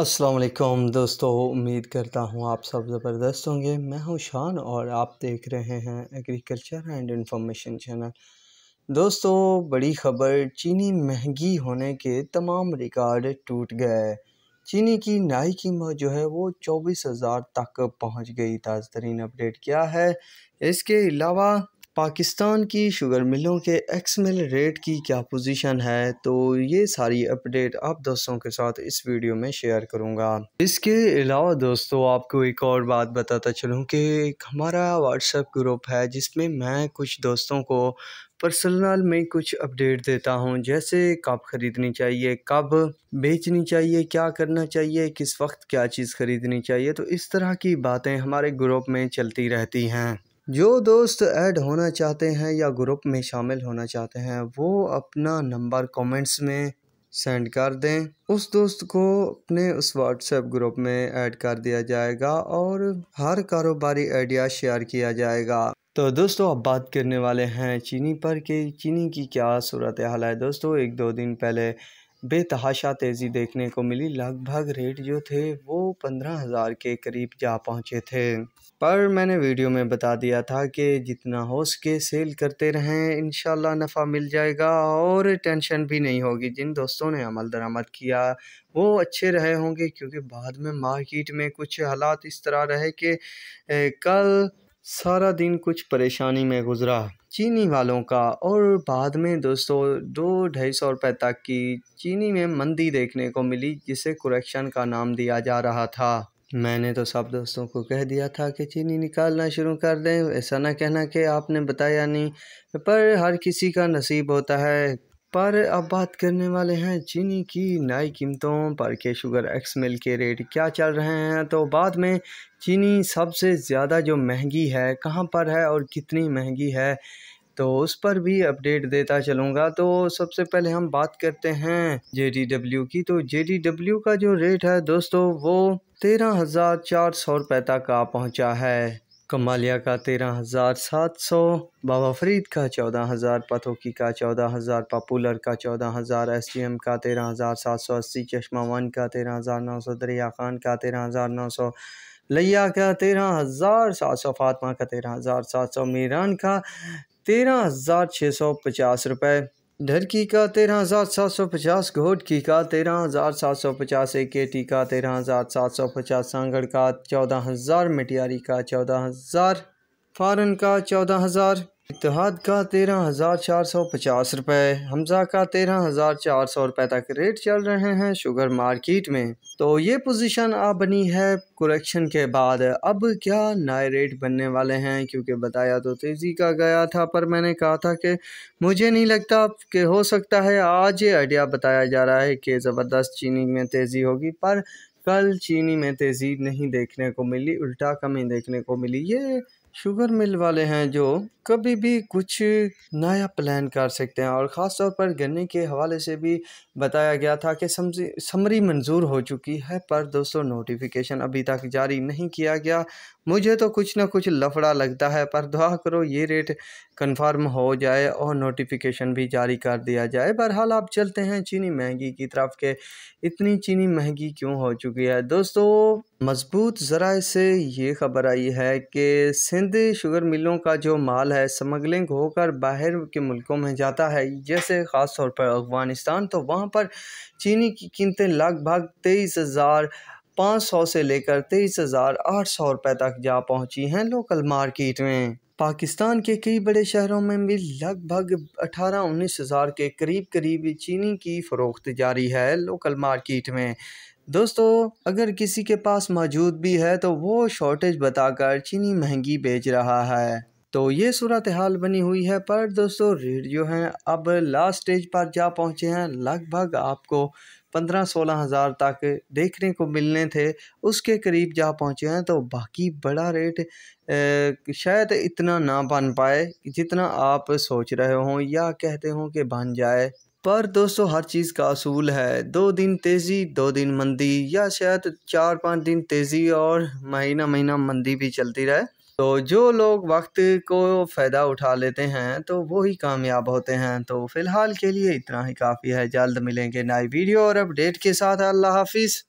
अस्सलाम वालेकुम दोस्तों उम्मीद करता हूँ आप सब ज़बरदस्त होंगे मैं हूँ शान और आप देख रहे हैं एग्रीकल्चर एंड इंफॉर्मेशन चैनल दोस्तों बड़ी खबर चीनी महंगी होने के तमाम रिकॉर्ड टूट गए चीनी की नई कीमत जो है वो चौबीस हज़ार तक पहुँच गई ताज़ तरीन अपडेट क्या है इसके अलावा पाकिस्तान की शुगर मिलों के एक्स मिल रेट की क्या पोजीशन है तो ये सारी अपडेट आप दोस्तों के साथ इस वीडियो में शेयर करूंगा इसके अलावा दोस्तों आपको एक और बात बताता चलूं कि हमारा व्हाट्सएप ग्रुप है जिसमें मैं कुछ दोस्तों को पर्सनल में कुछ अपडेट देता हूं जैसे कब ख़रीदनी चाहिए कब बेचनी चाहिए क्या करना चाहिए किस वक्त क्या चीज़ ख़रीदनी चाहिए तो इस तरह की बातें हमारे ग्रुप में चलती रहती हैं जो दोस्त ऐड होना चाहते हैं या ग्रुप में शामिल होना चाहते हैं वो अपना नंबर कमेंट्स में सेंड कर दें उस दोस्त को अपने उस व्हाट्सएप ग्रुप में ऐड कर दिया जाएगा और हर कारोबारी आइडिया शेयर किया जाएगा तो दोस्तों अब बात करने वाले हैं चीनी पर कि चीनी की क्या सूरत हाल है दोस्तों एक दो दिन पहले बेतहाशा तेज़ी देखने को मिली लगभग रेट जो थे वो पंद्रह हज़ार के करीब जा पहुँचे थे पर मैंने वीडियो में बता दिया था कि जितना हो सके सेल करते रहें इन नफ़ा मिल जाएगा और टेंशन भी नहीं होगी जिन दोस्तों ने अमल दरामद किया वो अच्छे रहे होंगे क्योंकि बाद में मार्केट में कुछ हालात इस तरह रहे कि कल सारा दिन कुछ परेशानी में गुजरा चीनी वालों का और बाद में दोस्तों दो ढाई सौ रुपये तक की चीनी में मंदी देखने को मिली जिसे कुरेक्शन का नाम दिया जा रहा था मैंने तो सब दोस्तों को कह दिया था कि चीनी निकालना शुरू कर दें ऐसा ना कहना कि आपने बताया नहीं पर हर किसी का नसीब होता है पर अब बात करने वाले हैं चीनी की नई कीमतों पर के शुगर एक्स मिल के रेट क्या चल रहे हैं तो बाद में चीनी सबसे ज़्यादा जो महंगी है कहाँ पर है और कितनी महंगी है तो उस पर भी अपडेट देता चलूँगा तो सबसे पहले हम बात करते हैं जे की तो जे का जो रेट है दोस्तों वो तेरह हज़ार चार सौ रुपये तक का पहुँचा है कमालिया का तेरह हज़ार सात सौ बाबा फरीद का चौदह हज़ार पथोकी का चौदह हज़ार पापुलर का चौदह हज़ार एस डी एम का तेरह हज़ार सात सौ अस्सी चश्मा वन का तेरह हज़ार नौ सौ दरिया खान का तेरह हज़ार नौ सौ लिया का तेरह हज़ार सात सौ फातमा का तेरह हज़ार सात सौ मीरान का तेरह हज़ार छः सौ पचास रुपये डर की का तेरह हज़ार सात सौ पचास घोट की का तेरह हज़ार सात सौ पचास एक टी का तेरह हज़ार सात सौ पचास सांगड़ का चौदह हज़ार मिटियारी का चौदह हज़ार फारन का चौदह हज़ार इतिहाद का तेरह हज़ार चार सौ पचास रुपये हमजा का तेरह हज़ार चार सौ रुपये तक रेट चल रहे हैं शुगर मार्केट में तो ये पोजीशन आ बनी है करेक्शन के बाद अब क्या नए रेट बनने वाले हैं क्योंकि बताया तो तेज़ी का गया था पर मैंने कहा था कि मुझे नहीं लगता कि हो सकता है आज ये आइडिया बताया जा रहा है कि ज़बरदस्त चीनी में तेज़ी होगी पर कल चीनी में तेज़ी नहीं देखने को मिली उल्टा कमी देखने को मिली ये शुगर मिल वाले हैं जो कभी भी कुछ नया प्लान कर सकते हैं और ख़ास तौर पर गन्ने के हवाले से भी बताया गया था कि समरी मंजूर हो चुकी है पर दोस्तों नोटिफिकेशन अभी तक जारी नहीं किया गया मुझे तो कुछ ना कुछ लफड़ा लगता है पर दुआ करो ये रेट कंफर्म हो जाए और नोटिफिकेशन भी जारी कर दिया जाए बहरहाल आप चलते हैं चीनी महंगी की तरफ के इतनी चीनी महंगी क्यों हो चुकी है दोस्तों मजबूत ज़रा से ये खबर आई है कि सिंध शुगर मिलों का जो माल है स्मगलिंग होकर बाहर के मुल्कों में जाता है जैसे ख़ास तौर पर अफ़गानिस्तान तो वहाँ पर चीनी की कीमतें लगभग तेईस हज़ार पाँच सौ से लेकर तेईस हज़ार आठ सौ रुपये तक जा पहुँची हैं लोकल मार्केट में पाकिस्तान के कई बड़े शहरों में भी लगभग अठारह उन्नीस हज़ार के करीब करीब चीनी की फ़रोख्त जारी है लोकल मार्केट में दोस्तों अगर किसी के पास मौजूद भी है तो वो शॉर्टेज बताकर चीनी महंगी बेच रहा है तो ये सूरत हाल बनी हुई है पर दोस्तों रेट जो हैं अब लास्ट स्टेज पर जा पहुँचे हैं लगभग आपको पंद्रह सोलह हज़ार तक देखने को मिलने थे उसके करीब जा पहुँचे हैं तो बाकी बड़ा रेट शायद इतना ना बन पाए जितना आप सोच रहे हों या कहते हों कि बन जाए पर दोस्तों हर चीज़ का असूल है दो दिन तेज़ी दो दिन मंदी या शायद चार पाँच दिन तेज़ी और महीना महीना मंदी भी चलती रहे तो जो लोग वक्त को फ़ायदा उठा लेते हैं तो वो ही कामयाब होते हैं तो फ़िलहाल के लिए इतना ही काफ़ी है जल्द मिलेंगे नई वीडियो और अपडेट के साथ अल्लाह हाफिज़